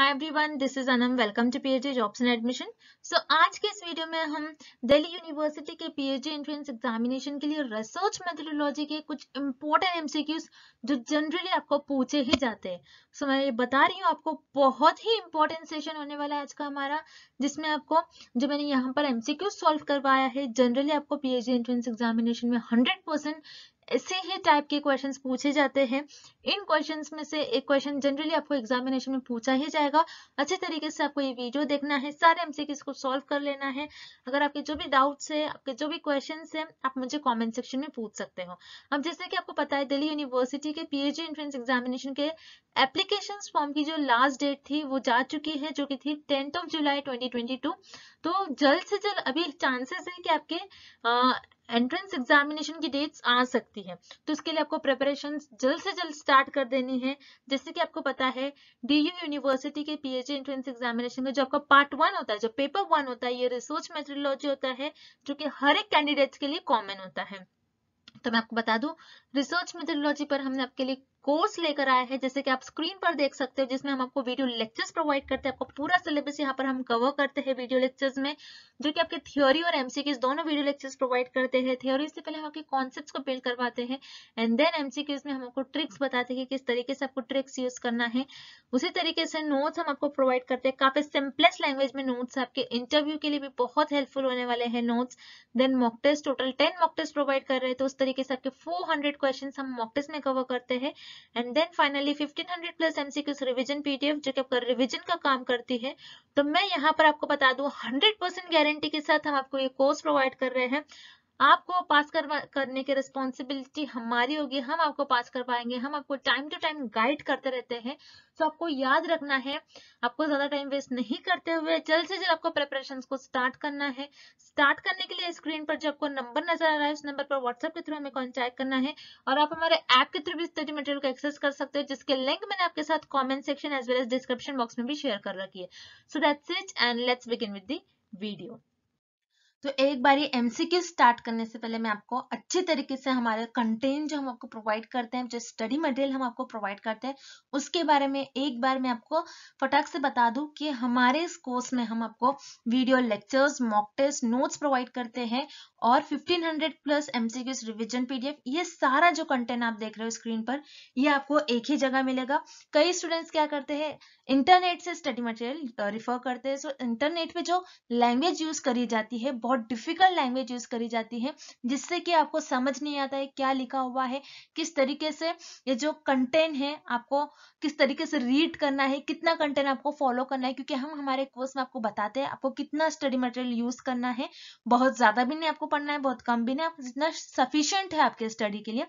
High everyone this is Anam welcome to P H D jobs and admission so आज के इस video में हम दिल्ली यूनिवर्सिटी के P H D entrance examination के लिए रिसर्च मेथोडोलॉजी के कुछ इंपॉर्टेंट एमसीक्यूज जो जनरली आपको पूछे ही जाते हैं सो so, मैं ये बता रही हूँ आपको बहुत ही इंपॉर्टेंट सेशन होने वाला है आज का हमारा जिसमें आपको जो मैंने यहाँ पर एमसीक्यू सॉल्व करवाया है जनरली आपको P H D entrance examination में हंड्रेड परसेंट ऐसे ही टाइप के क्वेश्चंस पूछे जाते हैं इन क्वेश्चंस में से एक क्वेश्चन जनरली आपको एग्जामिनेशन में पूछा ही जाएगा अच्छे तरीके से आपको ये वीडियो देखना है सारे एमसीक्यूज को सॉल्व कर लेना है अगर आपके जो भी डाउट्स है आपके जो भी क्वेश्चन है आप मुझे कॉमेंट सेक्शन में पूछ सकते हो अब जैसे कि आपको पता है दिल्ली यूनिवर्सिटी के पीएचडी एंट्रेंस एग्जामिनेशन के एप्लीकेशन फॉर्म की जो लास्ट डेट थी वो जा चुकी है जो कि थी टेंथ ऑफ जुलाई 2022 तो जल्द से जल्द अभी चांसेस है कि आपके एंट्रेंस एग्जामिनेशन की डेट्स आ सकती है तो इसके लिए आपको प्रेपरेशन जल्द से जल्द स्टार्ट कर देनी है जैसे कि आपको पता है डी यू यूनिवर्सिटी के पी एच एंट्रेंस एग्जामिनेशन का जो आपका पार्ट वन होता है जो पेपर वन होता है ये रिसर्च मेथडोलॉजी होता है जो कि हर एक कैंडिडेट के लिए कॉमन होता है तो मैं आपको बता दूं रिसर्च मेथडोलॉजी पर हमने आपके लिए कोर्स लेकर आए हैं जैसे कि आप स्क्रीन पर देख सकते हो जिसमें हम आपको वीडियो लेक्चर्स प्रोवाइड करते हैं आपको पूरा सिलेबस यहाँ पर हम कवर करते हैं वीडियो लेक्चर्स में जो कि आपके थ्योरी और एमसीक्यूज दोनों वीडियो लेक्चर्स प्रोवाइड करते हैं थ्योरी से पहले हम आपके कॉन्सेप्ट को बिल्ड करवाते हैं एंड देन एमसीक्यूज में हम आपको ट्रिक्स बताते हैं कि किस तरीके से आपको ट्रिक्स यूज करना है उसी तरीके से नोट्स हम आपको प्रोवाइड करते हैं काफी सिंपलेस लैंग्वेज में नोट्स आपके इंटरव्यू के लिए भी बहुत हेल्पफुल होने वाले हैं notes then mock test total ten mock test provide कर रहे हैं तो उस तरीके से आपके फोर क्वेश्चन हम मॉक टेस्ट में कवर करते हैं and then finally 1500 plus MCQs revision PDF जो कि आपका रिवीजन का काम करती है तो मैं यहाँ पर आपको बता दूं 100 परसेंट गारंटी के साथ हम आपको ये कोर्स प्रोवाइड कर रहे हैं आपको पास करवा करने की रिस्पॉन्सिबिलिटी हमारी होगी हम आपको पास कर पाएंगे हम आपको टाइम टू टाइम गाइड करते रहते हैं तो आपको याद रखना है आपको ज्यादा टाइम वेस्ट नहीं करते हुए जल्द से जल्द आपको प्रेपरेशन को स्टार्ट करना है स्टार्ट करने के लिए स्क्रीन पर जो आपको नंबर नजर आ रहा है उस नंबर पर व्हाट्सएप के थ्रू हमें कॉन्टैक्ट करना है और आप हमारे ऐप के थ्रू भी स्टडी मटेरियल को एक्सेस कर सकते हो जिसके लिंक मैंने आपके साथ comment section as well as description box में भी शेयर कर रखी है so that's it and let's begin with the video तो एक बार ये एमसीक्यू स्टार्ट करने से पहले मैं आपको अच्छे तरीके से हमारे कंटेंट जो हम आपको प्रोवाइड करते हैं जो स्टडी मटेरियल हम आपको प्रोवाइड करते हैं उसके बारे में एक बार मैं आपको फटाक से बता दूं कि हमारे इस कोर्स में हम आपको video lectures mock test notes provide करते हैं और 1500 प्लस एमसीक्यू रिविजन पीडीएफ ये सारा जो कंटेंट आप देख रहे हो स्क्रीन पर ये आपको एक ही जगह मिलेगा कई स्टूडेंट्स क्या करते हैं इंटरनेट से स्टडी मटेरियल रिफर करते हैं सो so, इंटरनेट पे जो लैंग्वेज यूज करी जाती है बहुत डिफिकल्ट लैंग्वेज यूज करी जाती है जिससे कि आपको समझ नहीं आता है क्या लिखा हुआ है किस तरीके से ये जो कंटेंट है आपको किस तरीके से रीड करना है कितना कंटेंट आपको फॉलो करना है क्योंकि हम हमारे कोर्स में आपको बताते हैं आपको कितना स्टडी मटेरियल यूज करना है बहुत ज्यादा भी नहीं आपको पढ़ना है बहुत कम भी नहीं आपको जितना सफिशियंट है आपके स्टडी के लिए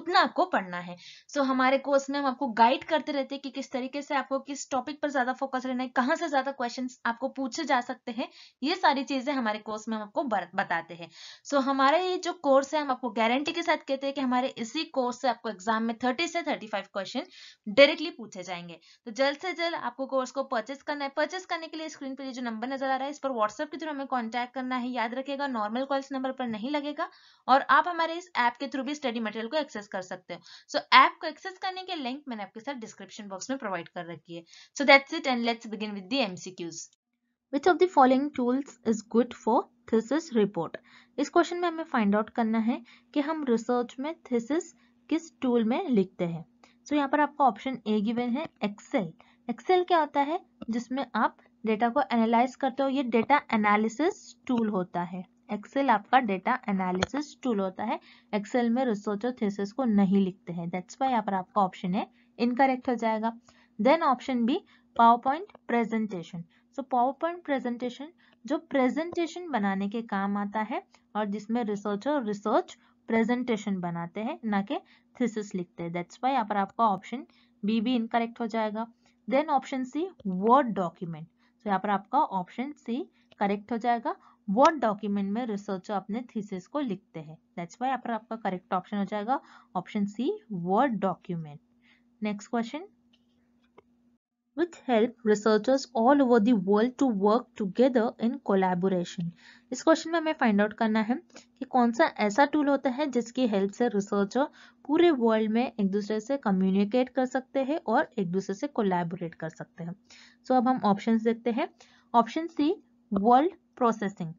उतना आपको पढ़ना है सो so, हमारे कोर्स में हम आपको गाइड करते रहते हैं कि किस तरीके से आपको किस टॉपिक टॉपिक पर ज्यादा फोकस रहना है कहाँ से ज्यादा क्वेश्चन आपको पूछे जा सकते हैं ये सारी चीजें हमारे कोर्स में हम आपको बताते हैं सो so, हमारा ये जो कोर्स है हम आपको गारंटी के साथ कहते हैं कि हमारे इसी कोर्स से आपको एग्जाम में थर्टी से थर्टी फाइव क्वेश्चन डायरेक्टली पूछे जाएंगे तो जल्द से जल्द आपको कोर्स को परचेस करना है परचेस करने के लिए स्क्रीन पर जो नंबर नजर आ रहा है इस पर व्हाट्सएप के थ्रू हमें कॉन्टैक्ट करना है याद रखेगा नॉर्मल कॉल्स नंबर पर नहीं लगेगा और आप हमारे इस ऐप के थ्रू भी स्टडी मटेरियल को एक्सेस कर सकते हो सो ऐप को एक्सेस करने के लिंक मैंने आपके साथ डिस्क्रिप्शन बॉक्स में प्रोवाइड कर रखी है So that's it and let's begin with the MCQs. Which of the following tools is good for thesis report? इस क्वेश्चन में हमें फाइंड आउट करना है कि हम रिसर्च में थीसिस किस टूल में लिखते हैं सो so, यहाँ पर आपका ऑप्शन ए गिवन है एक्सेल एक्सेल क्या होता है जिसमें आप डेटा को एनालाइज करते हो ये डेटा एनालिसिस टूल होता है एक्सेल आपका डेटा एनालिसिस टूल होता है एक्सेल में रिसर्च और थीसिस को नहीं लिखते हैं दैट्स वाई यहाँ पर आपका ऑप्शन है इनकरेक्ट हो जाएगा then option B PowerPoint presentation so PowerPoint presentation जो प्रेजेंटेशन बनाने के काम आता है और जिसमें रिसर्चर रिसर्च प्रेजेंटेशन बनाते हैं ना कि थीसिस लिखते हैं दैट्स वाई यहाँ पर आपका ऑप्शन बी भी इनकरेक्ट हो जाएगा then option C word document so यहाँ पर आपका ऑप्शन सी करेक्ट हो जाएगा वर्ड डॉक्यूमेंट में रिसर्चर अपने थीसिस को लिखते हैं दैट्स वाई यहाँ पर आपका करेक्ट ऑप्शन हो जाएगा option C word document next question which help researchers all over the world to work together in collaboration. इस क्वेश्चन में हमें फाइंड आउट करना है कि कौन सा ऐसा टूल होता है जिसकी हेल्प से रिसर्चर पूरे वर्ल्ड में एक दूसरे से कम्युनिकेट कर सकते हैं और एक दूसरे से कोलैबोरेट कर सकते हैं सो so, अब हम ऑप्शंस देखते हैं option C world processing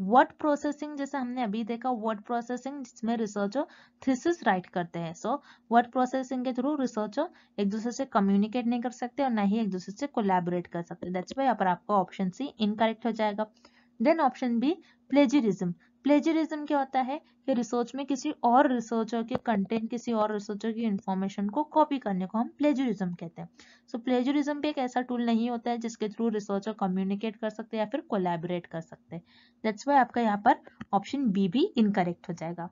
word processing जैसे हमने अभी देखा वर्ड प्रोसेसिंग जिसमें रिसर्चर थीसिस राइट करते हैं सो वर्ड प्रोसेसिंग के थ्रू रिसर्चर एक दूसरे से कम्युनिकेट नहीं कर सकते और ना ही एक दूसरे से कोलैबोरेट कर सकते दैट्स वाई पर आपका ऑप्शन सी इनकरेक्ट हो जाएगा then option B plagiarism plagiarism क्या होता है कि रिसर्च में किसी और रिसर्चर के कंटेंट किसी और रिसर्चर की इंफॉर्मेशन को कॉपी करने को हम प्लेजरिज्म कहते हैं सो प्लेजरिज्म भी एक ऐसा टूल नहीं होता है जिसके थ्रू रिसर्चर कम्युनिकेट कर सकते हैं या फिर कोलैबोरेट कर सकते हैं दैट्स वाई आपका यहाँ पर ऑप्शन बी भी इनकरेक्ट हो जाएगा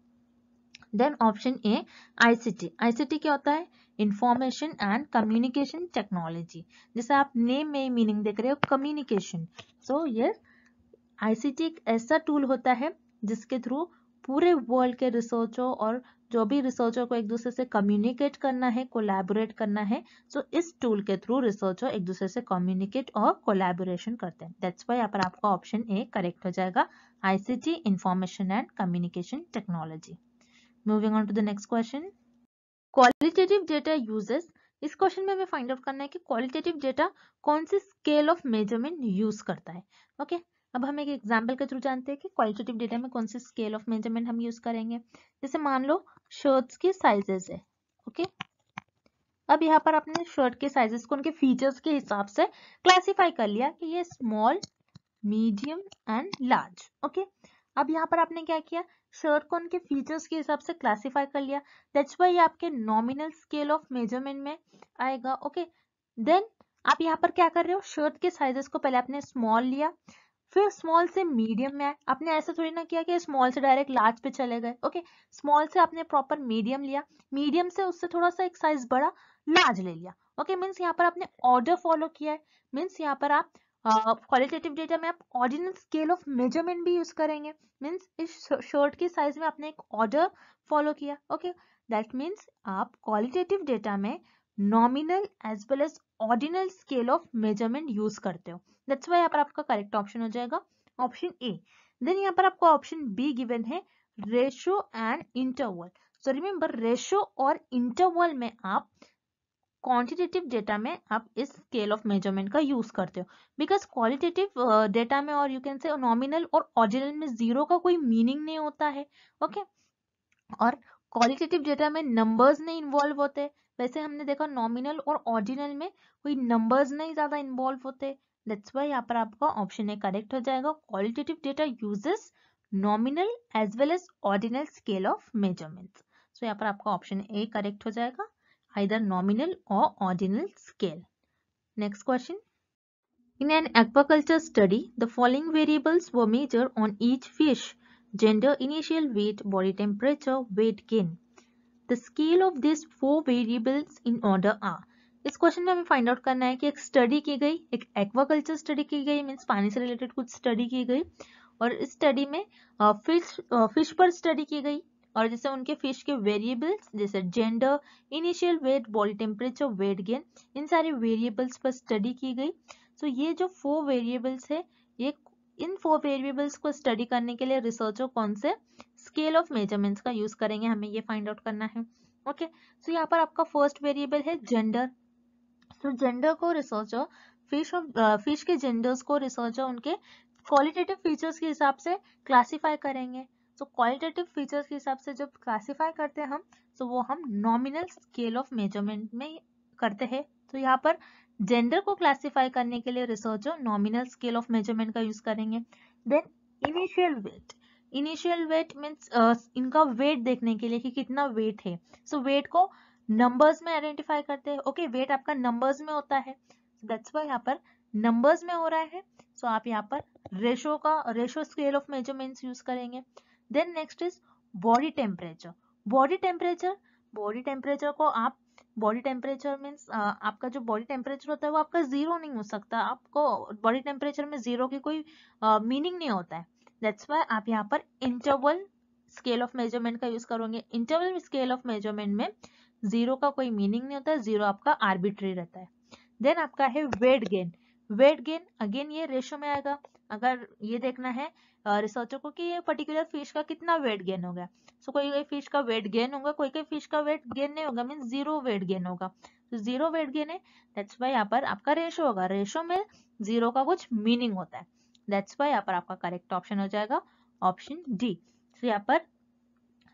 then option A ICT ICT क्या होता है इंफॉर्मेशन एंड कम्युनिकेशन टेक्नोलॉजी जैसे आप नेम में मीनिंग देख रहे हो कम्युनिकेशन सो यस आईसीटी एक ऐसा टूल होता है जिसके थ्रू पूरे वर्ल्ड के रिसर्चों और जो भी रिसर्चों को एक दूसरे से कम्युनिकेट करना है कोलैबोरेट करना है सो तो so इस टूल के थ्रू रिसर्चो एक दूसरे से कम्युनिकेट और कोलैबोरेशन करते हैं दैट्स वाई यहाँ पर आपका ऑप्शन ए करेक्ट हो जाएगा ICT information and communication technology moving on to the next question qualitative data uses इस क्वेश्चन में हमें फाइंड आउट करना है कि क्वालिटेटिव डेटा कौन से स्केल ऑफ मेजरमेंट यूज करता है ओके okay? अब हम एक एग्जाम्पल के थ्रू जानते हैं कि क्वालिटेटिव डेटा में कौन से स्केल ऑफ मेजरमेंट हम यूज करेंगे जैसे मान लो शर्ट्स के साइजेस है ओके अब यहाँ पर आपने शर्ट के साइजेस को उनके फीचर्स के हिसाब से क्लासिफाई कर लिया कि ये small medium and large okay अब यहाँ पर आपने क्या किया शर्ट को उनके फीचर्स के हिसाब से क्लासिफाई कर लिया दैट्स वाई आपके नॉमिनल स्केल ऑफ मेजरमेंट में आएगा ओके okay? देन आप यहाँ पर क्या कर रहे हो शर्ट के साइजेस को पहले आपने स्मॉल लिया फिर स्मॉल से मीडियम में आए आपने ऐसा थोड़ी ना किया कि स्मॉल से डायरेक्ट लार्ज पे चले गए ओके स्मॉल से आपने प्रॉपर मीडियम लिया मीडियम से उससे थोड़ा सा एक साइज बड़ा लार्ज ले लिया ओके मीन्स यहाँ पर आपने ऑर्डर फॉलो किया है मीन्स यहाँ पर आप क्वालिटेटिव uh, डेटा में आप ऑर्डिनल स्केल ऑफ मेजरमेंट भी यूज करेंगे मीन्स इस शर्ट के साइज में आपने एक ऑर्डर फॉलो किया ओके दैट मीन्स आप क्वालिटेटिव डेटा में nominal as well as ordinal scale of measurement use करते हो दैट्स वाई यहाँ पर आपका करेक्ट ऑप्शन हो जाएगा ऑप्शन ए देन यहाँ पर आपको ऑप्शन बी गिवन है ratio and interval so remember ratio और इंटरवल में आप क्वांटिटेटिव डेटा में आप इस स्केल ऑफ मेजरमेंट का यूज करते हो बिकॉज क्वालिटेटिव डेटा में और यू कैन से नॉमिनल और ऑरिजिनल में जीरो का कोई मीनिंग नहीं होता है ओके okay? और क्वालिटेटिव डेटा में नंबर्स नहीं इन्वॉल्व होते वैसे हमने देखा नॉमिनल और ऑरिजिनल में कोई नंबर्स नहीं ज़्यादा इन्वॉल्व होते दैट्स वाई यहाँ पर आपका ऑप्शन ए करेक्ट हो जाएगा qualitative data uses nominal as well as ordinal scale of measurements so यहाँ पर आपका ऑप्शन ए करेक्ट हो जाएगा आइदर नॉमिनल और ordinal scale next question In an aquaculture study, the following variables were measured on each fish gender, initial weight, body temperature, weight gain. The scale of these four variables in order are इस question में हमें फाइंड out करना है कि एक study की गई एक एक्वाकल्चर स्टडी की गई मीन्स पानी से रिलेटेड कुछ स्टडी की गई और इस स्टडी में फिश फिश पर स्टडी की गई और जैसे उनके फिश के वेरिएबल्स जैसे gender initial weight body temperature weight gain इन सारे वेरिएबल्स पर स्टडी की गई सो ये जो फोर वेरिएबल्स है ये इन फोर वेरिएबल्स को स्टडी करने के लिए रिसर्चर कौन से स्केल ऑफ मेजरमेंट्स का यूज करेंगे हमें ये फाइंड आउट करना है ओके okay, सो so यहाँ पर आपका फर्स्ट वेरिएबल है जेंडर तो जेंडर को रिसर्च हो फिश और फिश के जेंडर्स को रिसर्च हो उनके क्वालिटेटिव फीचर्स के हिसाब से क्लासीफाई करेंगे तो क्वालिटेटिव फीचर्स के हिसाब से जब क्लासीफाई करते हैं हम तो वो हम नॉमिनल स्केल ऑफ मेजरमेंट में करते हैं तो यहाँ पर जेंडर को क्लासीफाई करने के लिए रिसर्च हो नॉमिनल स्केल ऑफ मेजरमेंट का यूज करेंगे then initial weight initial weight means इनका वेट देखने के लिए कि कितना वेट है सो so, वेट को नंबर्स में आइडेंटिफाई करते हैं ओके वेट आपका नंबर्स में होता है दैट्स वाई यहाँ पर नंबर्स में हो रहा है सो so, आप यहाँ पर रेशो का ratio scale of measurements use करेंगे then next is body temperature body temperature body temperature को आप बॉडी टेम्परेचर मीन्स आपका जो बॉडी टेम्परेचर होता है वो आपका जीरो नहीं हो सकता आपको बॉडी टेम्परेचर में जीरो की कोई मीनिंग uh, नहीं होता है दैट्स वाई आप यहाँ पर इंटरवल स्केल ऑफ मेजरमेंट का यूज करोगे इंटरवल स्केल ऑफ मेजरमेंट में जीरो का कोई मीनिंग नहीं होता जीरो आपका आर्बिट्री रहता है देन आपका है weight gain weight gain again ये रेशो में आएगा अगर ये देखना है रिसर्चर को कि ये पर्टिकुलर फिश का कितना वेट गेन होगा सो so, कोई कोई फिश का वेट गेन होगा कोई कोई फिश का वेट गेन नहीं होगा मीन जीरो वेट गेन होगा तो जीरो वेट गेन है दैट्स वाई यहाँ पर आपका रेशो होगा रेशो में जीरो का कुछ मीनिंग होता है दैट्स वाई यहाँ पर आपका करेक्ट ऑप्शन हो जाएगा ऑप्शन डी तो यहाँ पर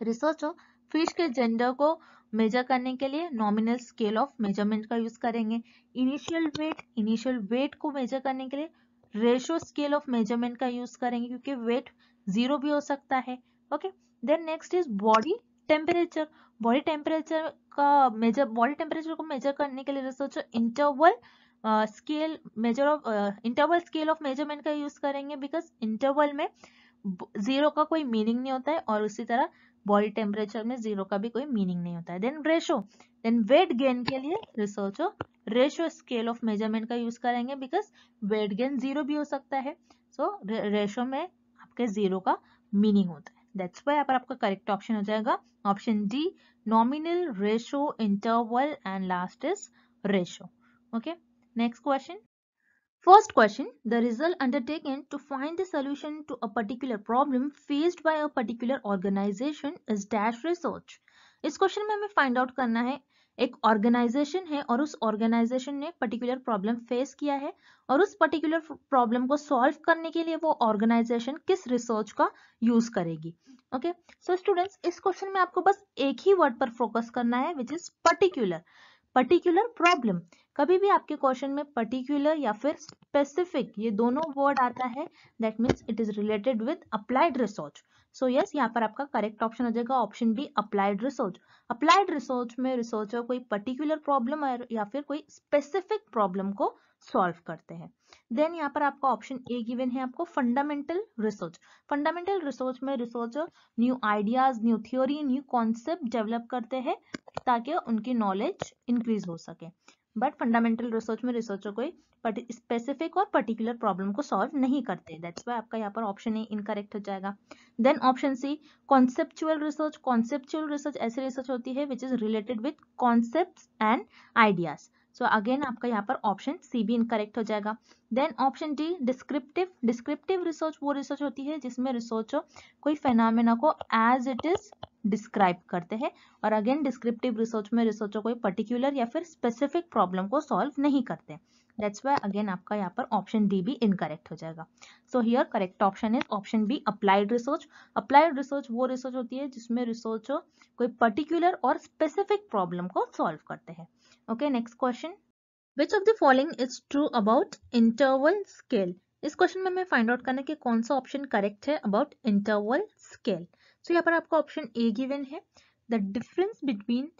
रिसर्च हो फिश के जेंडर को मेजर करने के लिए नॉमिनल स्केल ऑफ मेजरमेंट का यूज करेंगे इनिशियल वेट इनिशियल वेट को मेजर करने के लिए रेशो स्केल ऑफ मेजरमेंट का यूज करेंगे क्योंकि वेट जीरो भी हो सकता है okay then next is body temperature body temperature का मेजर बॉडी टेम्परेचर को मेजर करने के लिए सोचो interval scale measure of interval scale of measurement का यूज करेंगे बिकॉज इंटरवल में जीरो का कोई मीनिंग नहीं होता है और उसी तरह बॉडी टेम्परेचर में जीरो का भी कोई मीनिंग नहीं होता है then ratio then weight gain के लिए रिसर्चो रेशो स्केल ऑफ मेजरमेंट का यूज करेंगे बिकॉज वेट गेन जीरो भी हो सकता है सो so, रेशो में आपके जीरो का मीनिंग होता है दैट्स वाई यहाँ पर आपका करेक्ट ऑप्शन हो जाएगा option D nominal ratio interval and last is ratio okay next question First question, the result undertaken to find the solution to a particular problem faced by a particular organization is dash research. इस question में हमें फाइंड out करना है एक organisation है और उस ऑर्गेनाइजेशन ने पर्टिकुलर प्रॉब्लम फेस किया है और उस पर्टिकुलर प्रॉब्लम को सॉल्व करने के लिए वो ऑर्गेनाइजेशन किस रिसर्च का यूज करेगी ओके सो स्टूडेंट्स इस क्वेश्चन में आपको बस एक ही वर्ड पर फोकस करना है which is particular particular problem कभी भी आपके क्वेश्चन में पर्टिकुलर या फिर स्पेसिफिक ये दोनों वर्ड आता है that means it is related with applied research so yes यहाँ पर आपका करेक्ट ऑप्शन हो जाएगा option B applied research applied research में रिसर्चर कोई पर्टिकुलर प्रॉब्लम या फिर कोई स्पेसिफिक प्रॉब्लम को सॉल्व करते हैं देन यहाँ पर आपका ऑप्शन ए गिवन है आपको फंडामेंटल रिसर्च फंडामेंटल रिसर्च में researcher new ideas new theory new concept develop करते हैं ताकि उनकी नॉलेज इंक्रीज हो सके बट फंडामेंटल रिसर्च में रिसर्चर कोई स्पेसिफिक और पर्टिकुलर प्रॉब्लम को सॉल्व नहीं करते दैट्स वाई आपका यहाँ पर ऑप्शन ए इनकरेक्ट हो जाएगा then option C conceptual research conceptual research ऐसी रिसर्च होती है which is related with concept and ideas so so again आपका यहाँ पर ऑप्शन सी भी इनकरेक्ट हो जाएगा then option D descriptive descriptive research वो रिसर्च होती है जिसमें रिसर्च कोई फेनामिना को एज इट इज डिस्क्राइब करते हैं और अगेन डिस्क्रिप्टिव रिसर्च में रिसर्च कोई पर्टिकुलर या फिर स्पेसिफिक प्रॉब्लम को सॉल्व नहीं करते दैट्स वाई अगेन आपका यहाँ पर ऑप्शन डी भी इनकरेक्ट हो जाएगा so here correct option is option B applied research applied research वो रिसर्च होती है जिसमें रिसर्चर कोई पर्टिकुलर और स्पेसिफिक प्रॉब्लम को सॉल्व करते हैं okay next question which of the following is true about interval scale इस क्वेश्चन में मैं फाइंड आउट करना है कि कौन सा ऑप्शन करेक्ट है अबाउट इंटरवल स्केल सो यहाँ पर आपका ऑप्शन ए गिवन है the difference between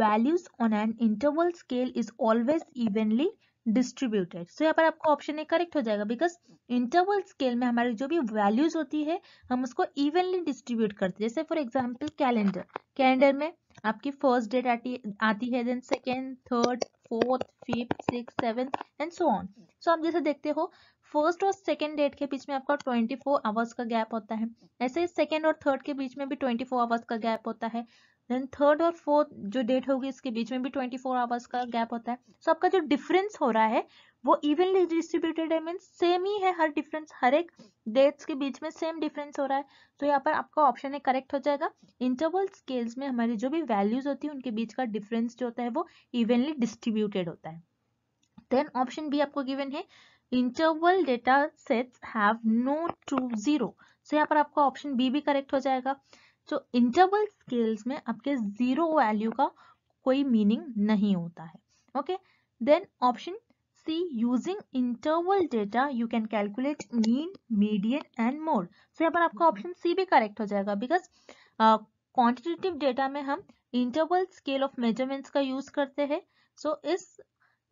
values on an interval scale is always evenly distributed so यहाँ पर आपका ऑप्शन ए करेक्ट हो जाएगा बिकॉज इंटरवल स्केल में हमारी जो भी वैल्यूज होती है हम उसको इवनली डिस्ट्रीब्यूट करते हैं जैसे फॉर एग्जाम्पल कैलेंडर कैलेंडर में आपकी फर्स्ट डेट आती आती है then second third fourth fifth six seven and so on so आप जैसे देखते हो फर्स्ट और सेकेंड डेट के बीच में आपका 24 फोर आवर्स का गैप होता है ऐसे ही सेकेंड और थर्ड के बीच में भी 24 फोर आवर्स का गैप होता है देन थर्ड और फोर्थ जो डेट होगी इसके बीच में भी ट्वेंटी फोर आवर्स का गैप होता है सो so, आपका जो डिफरेंस हो रहा है वो इवनली डिस्ट्रीब्यूटेड है मीन्स सेम ही है हर डिफरेंस हर एक डेट्स के बीच में सेम डिफरेंस हो रहा है तो यहाँ पर आपका ऑप्शन है करेक्ट हो जाएगा इंटरवल स्केल्स में हमारी जो भी वैल्यूज होती है उनके बीच का डिफरेंस जो होता है वो इवनली डिस्ट्रीब्यूटेड होता है देन ऑप्शन बी आपको गिवन है interval data sets have no true zero so यहाँ पर आपका ऑप्शन बी भी करेक्ट हो जाएगा तो इंटरवल स्केल्स में आपके जीरो वैल्यू का कोई मीनिंग नहीं होता है okay then option C using interval data you can calculate mean median and more so यहाँ पर आपका ऑप्शन सी भी करेक्ट हो जाएगा बिकॉज क्वान्टिटेटिव डेटा में हम इंटरवल स्केल ऑफ मेजरमेंट्स का यूज करते हैं सो so, इस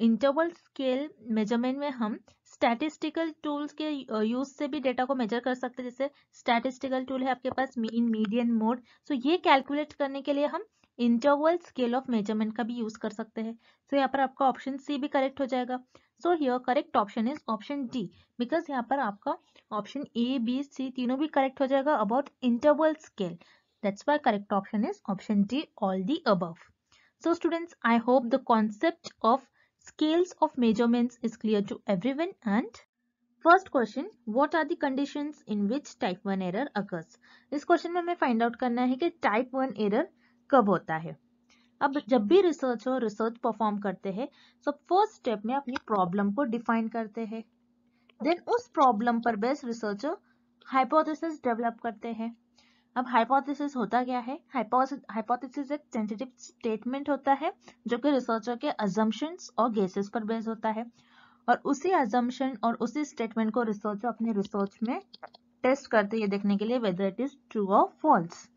इंटरवल स्केल मेजरमेंट में हम स्टैटिस्टिकल टूल्स के यूज uh, से भी डेटा को मेजर कर सकते हैं जैसे स्टैटिस्टिकल टूल है आपके पास मीन मीडियन मोड सो ये कैलकुलेट करने के लिए हम इंटरवल स्केल ऑफ मेजरमेंट का भी यूज कर सकते हैं सो so, यहाँ पर आपका ऑप्शन सी भी करेक्ट हो जाएगा so here correct option is option D because यहाँ पर आपका ऑप्शन ए बी सी तीनों भी करेक्ट हो जाएगा about interval scale that's why correct option is option D all the above so students I hope the concept of scales of measurements is clear to everyone and first question what are the conditions in which type one error occurs इस question में हमें फाइंड out करना है कि type one error कब होता है अब जब भी रिसर्च हो रिसर्च परफॉर्म करते हैं सो फर्स्ट स्टेप में अपनी प्रॉब्लम को डिफाइन करते हैं देन उस प्रॉब्लम पर बेस्ड रिसर्चर हाइपोथेसिस डेवलप करते हैं अब हाइपोथेसिस होता क्या है हाइपोथेसिस एक सेंसिटिव स्टेटमेंट होता है जो कि रिसर्चर के अजम्पन्स और गेसेस पर बेस होता है और उसी अजम्पन और उसी स्टेटमेंट को रिसर्चर अपने रिसर्च में टेस्ट करते हैं देखने के लिए वेदर इट इज ट्रू और फॉल्स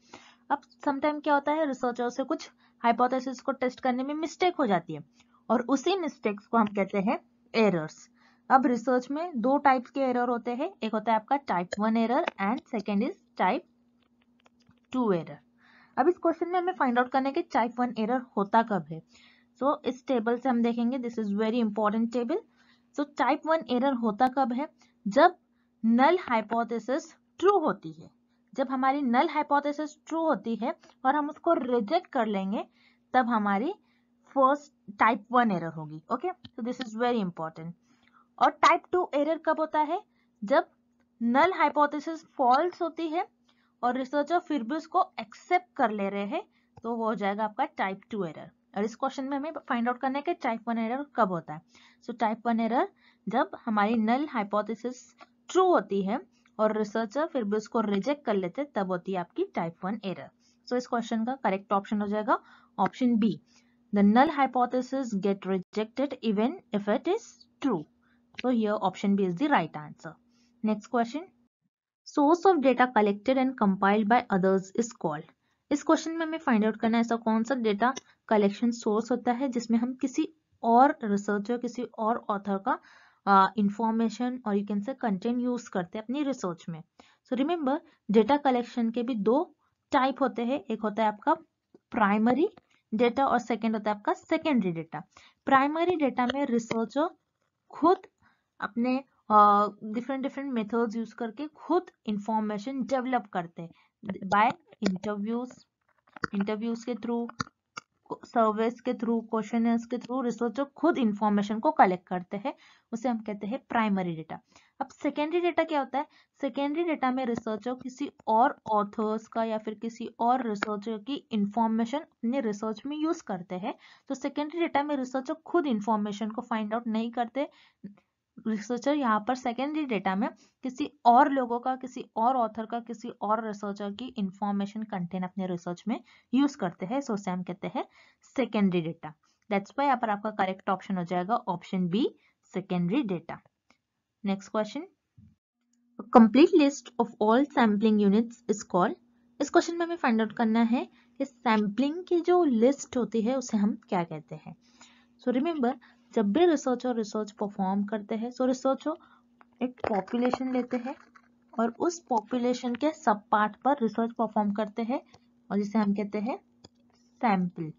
अब समटाइम क्या होता है रिसर्चर से कुछ हाइपोथेसिस को टेस्ट करने में मिस्टेक हो जाती है और उसी मिस्टेक्स को हम कहते हैं एरर्स अब रिसर्च में दो टाइप्स के एरर होते हैं एक होता है आपका type one error and second is type two error अब इस क्वेश्चन में हमें फाइंड आउट करने के टाइप वन एरर होता कब है सो so, इस टेबल से हम देखेंगे this is very important table so type one error होता कब है जब नल हाइपोथेसिस ट्रू होती है जब हमारी नल हाइपोथेसिस ट्रू होती है और हम उसको रिजेक्ट कर लेंगे तब हमारी फर्स्ट टाइप वन एरर होगी okay so this is very important और टाइप टू एरर कब होता है जब नल हाइपोथेसिस फॉल्स होती है और रिसर्चर फिर भी उसको एक्सेप्ट कर ले रहे हैं तो वो हो जाएगा आपका टाइप टू एरर और इस क्वेश्चन में हमें फाइंड आउट करना है कि टाइप वन एरर कब होता है सो टाइप वन एरर जब हमारी नल हाइपोथेसिस ट्रू होती है और रिसर्चर फिर भी उसको रिजेक्ट कर लेते तब होती है आपकी टाइप वन एरर सो इस क्वेश्चन का करेक्ट ऑप्शन हो जाएगा option B the null hypothesis get rejected even if it is true so here option B is the right answer next question source of data collected and compiled by others is called इस question में हमें फाइंड out करना है ऐसा कौन सा data collection source होता है जिसमें हम किसी और रिसर्चर किसी और ऑथर का इंफॉर्मेशन और you can say content use करते हैं अपनी रिसर्च में सो रिमेम्बर डेटा कलेक्शन के भी दो टाइप होते हैं एक होता है आपका प्राइमरी डेटा और सेकेंड होता है आपका सेकेंडरी डेटा प्राइमरी डेटा में रिसर्चर खुद अपने डिफरेंट डिफरेंट मेथड्स यूज करके खुद इंफॉर्मेशन डेवलप करते हैं बाय इंटरव्यूज इंटरव्यूज के थ्रू सर्वेस के थ्रू क्वेश्चन के थ्रू रिसर्चर खुद इंफॉर्मेशन को कलेक्ट करते हैं उसे हम कहते हैं प्राइमरी डेटा अब सेकेंडरी डेटा क्या होता है सेकेंडरी डेटा में रिसर्चर किसी और ऑथर्स का या फिर किसी और रिसर्चर की इंफॉर्मेशन अपने रिसर्च में यूज करते हैं तो सेकेंडरी डेटा में रिसर्चर खुद इंफॉर्मेशन को फाइंड आउट नहीं करते रिसर्चर यहाँ पर सेकेंडरी डेटा में किसी और लोगों का किसी और ऑथर का किसी और रिसर्चर की इंफॉर्मेशन कंटेंट अपने रिसर्च में यूज करते हैं सो हम कहते हैं सेकेंडरी डेटा दैट्स वाई यहाँ पर आपका करेक्ट ऑप्शन हो जाएगा option B secondary data next question complete list of all sampling units is call इस क्वेश्चन में हमें फाइंड आउट करना है कि सैम्पलिंग की जो लिस्ट होती है उसे हम क्या कहते हैं सो रिमेंबर जब भी रिसर्च रिसर्च परफॉर्म करते हैं सो रिसर्च एक पॉपुलेशन लेते हैं और उस पॉपुलेशन के सब पार्ट पर रिसर्च परफॉर्म करते हैं और जिसे हम कहते हैं सैंपल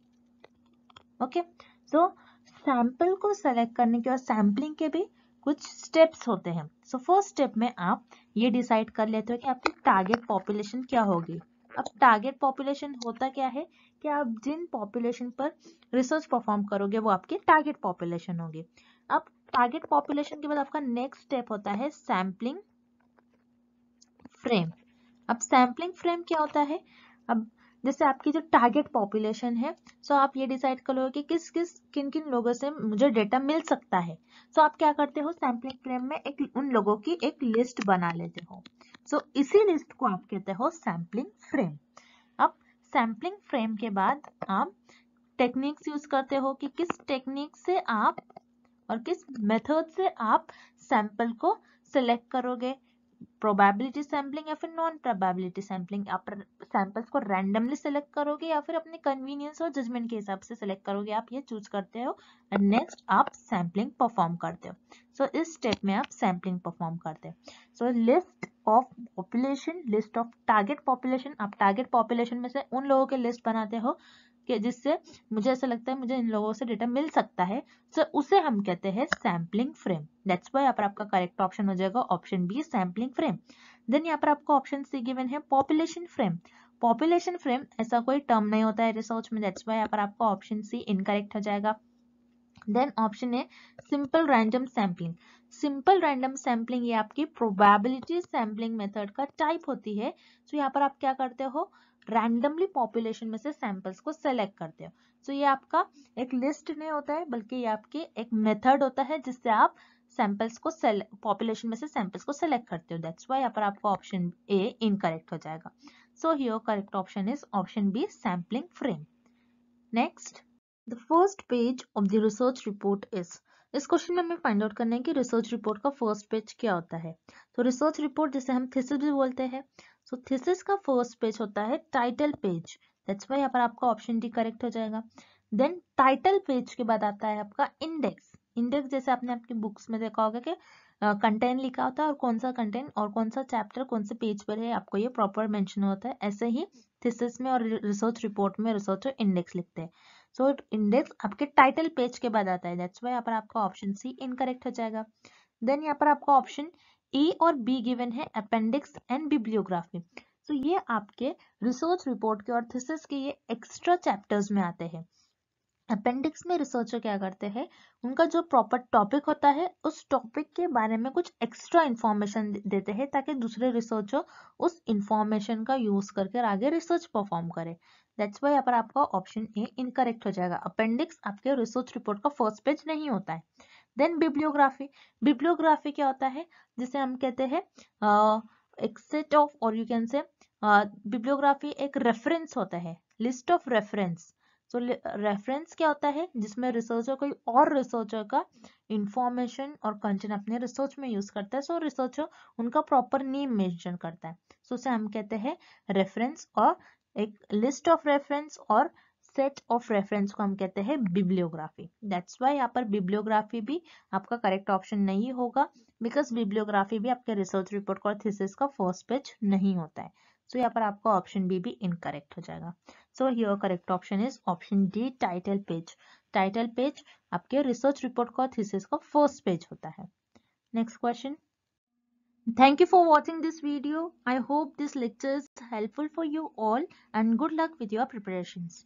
ओके सो सैंपल को सेलेक्ट करने के और सैंपलिंग के भी कुछ स्टेप्स होते हैं सो फर्स्ट स्टेप में आप ये डिसाइड कर लेते हो कि आपकी टारगेट पॉपुलेशन क्या होगी अब टारगेट पॉपुलेशन होता क्या है कि आप जिन पॉपुलेशन पर रिसर्च परफॉर्म करोगे वो आपके टारगेट पॉपुलेशन होगी अब टारगेट पॉपुलेशन के बाद आपका नेक्स्ट स्टेप होता है सैम्पलिंग फ्रेम अब सैम्पलिंग फ्रेम क्या होता है अब जैसे आपकी जो टारगेट पॉपुलेशन है सो आप ये डिसाइड करोगे कि किस किस किन किन लोगों से मुझे डेटा मिल सकता है सो आप क्या करते हो सैम्पलिंग फ्रेम में एक उन लोगों की एक लिस्ट बना लेते हो सो इसी लिस्ट को आप कहते हो सैम्पलिंग फ्रेम सैम्पलिंग फ्रेम के बाद आप टेक्निक्स यूज करते हो कि किस टेक्निक से आप और किस मेथड से आप सैंपल को सिलेक्ट करोगे प्रोबेबिलिटी सैम्पलिंग या फिर नॉन प्रोबेबिलिटी सैम्पलिंग आप सैम्पल्स को रैंडमली सेलेक्ट करोगे या फिर अपने कन्वीनियंस और जजमेंट के हिसाब से सेलेक्ट करोगे आप ये चूज करते हो एंड नेक्स्ट आप सैम्पलिंग परफॉर्म करते हो सो so, इस स्टेप में आप सैम्पलिंग परफॉर्म करते हो so list of population list of target population आप टारगेट पॉपुलेशन में से उन लोगों के लिस्ट बनाते हो कि जिससे मुझे ऐसा लगता है मुझे इन लोगों से डेटा मिल सकता है तो उसे हम कहते हैं सैम्पलिंग फ्रेम दैट्स वाई यहाँ पर आपका करेक्ट ऑप्शन हो जाएगा option B sampling frame then यहाँ पर आपको ऑप्शन सी गिवन है पॉपुलेशन फ्रेम पॉपुलेशन फ्रेम ऐसा कोई टर्म नहीं होता है रिसर्च में दैट्स वाई यहाँ पर आपका ऑप्शन सी इनकरेक्ट हो जाएगा देन ऑप्शन है simple random sampling simple random sampling ये आपकी प्रोबेबिलिटी सैम्पलिंग मेथड का टाइप होती है तो so, यहाँ पर आप क्या करते हो रैंडमली पॉपुलेशन में से सैंपल्स को सेलेक्ट करते हो सो so ये आपका एक लिस्ट नहीं होता है बल्कि ये आपके एक मेथड होता है जिससे आप सैंपल्स को पॉपुलेशन में से सैंपल्स को सेलेक्ट करते हो दैट्स वाई यहाँ पर आपका ऑप्शन ए इनकरेक्ट हो जाएगा so your correct option is option B sampling frame next the first page of the research report is इस क्वेश्चन में हमें फाइंड आउट करना है कि रिसर्च रिपोर्ट का फर्स्ट पेज क्या होता है तो रिसर्च रिपोर्ट जिसे हम थीसिस भी बोलते हैं सो थीसिस का फर्स्ट पेज होता है टाइटल पेज दैट्स वाई यहाँ पर आपका ऑप्शन डी करेक्ट हो जाएगा देन टाइटल पेज के बाद आता है आपका इंडेक्स इंडेक्स जैसे आपने आपकी बुक्स में देखा होगा कि कंटेंट uh, लिखा होता है और कौन सा कंटेंट और कौन सा चैप्टर कौन से पेज पर है आपको ये प्रॉपर मेंशन होता है ऐसे ही थीसिस में और रिसर्च रिपोर्ट में रिसर्च इंडेक्स लिखते हैं सो इंडेक्स आपके टाइटल पेज के बाद आता है दैट्स वाई यहाँ पर आपका ऑप्शन सी इनकरेक्ट हो जाएगा देन यहाँ पर आपका ऑप्शन ए और बी गिवन है अपेंडिक्स एंड बिब्लियोग्राफी तो ये आपके रिसर्च रिपोर्ट के और थीसिस के ये एक्स्ट्रा चैप्टर्स में आते हैं अपेंडिक्स में रिसर्चर क्या करते हैं उनका जो प्रॉपर टॉपिक होता है उस टॉपिक के बारे में कुछ एक्स्ट्रा इन्फॉर्मेशन देते हैं ताकि दूसरे रिसर्चर उस इन्फॉर्मेशन का यूज करके आगे रिसर्च परफॉर्म करे दैट्स वाई यहाँ पर आपका ऑप्शन ए इनकरेक्ट हो जाएगा अपेंडिक्स आपके रिसर्च रिपोर्ट का फर्स्ट पेज नहीं होता है देन बिब्लियोग्राफी बिब्लियोग्राफी क्या होता है जिसे हम कहते हैं एक सेट ऑफ और यू कैन से बिब्लियोग्राफी एक रेफरेंस होता है लिस्ट ऑफ रेफरेंस तो रेफरेंस क्या होता है जिसमें रिसर्चर कोई और रिसर्चर का इंफॉर्मेशन और कंटेंट अपने रिसर्च में यूज करता है सो so, रिसर्चर उनका प्रॉपर नेम मेंशन करता है सो so, उसे हम कहते हैं रेफरेंस और एक लिस्ट ऑफ रेफरेंस और सेट ऑफ रेफरेंस को हम कहते हैं बिब्लियोग्राफी दैट्स वाई यहाँ पर बिब्लियोग्राफी भी आपका करेक्ट ऑप्शन नहीं होगा बिकॉज बिब्लियोग्राफी भी आपके रिसर्च रिपोर्ट का थीसिस का फर्स्ट पेज नहीं होता है सो so, यहाँ पर आपका ऑप्शन बी भी इनकरेक्ट हो जाएगा so your correct option is option D title page title page आपके रिसर्च रिपोर्ट का थीसिस का फर्स्ट पेज होता है next question Thank you for watching this video. I hope this lecture is helpful for you all and good luck with your preparations.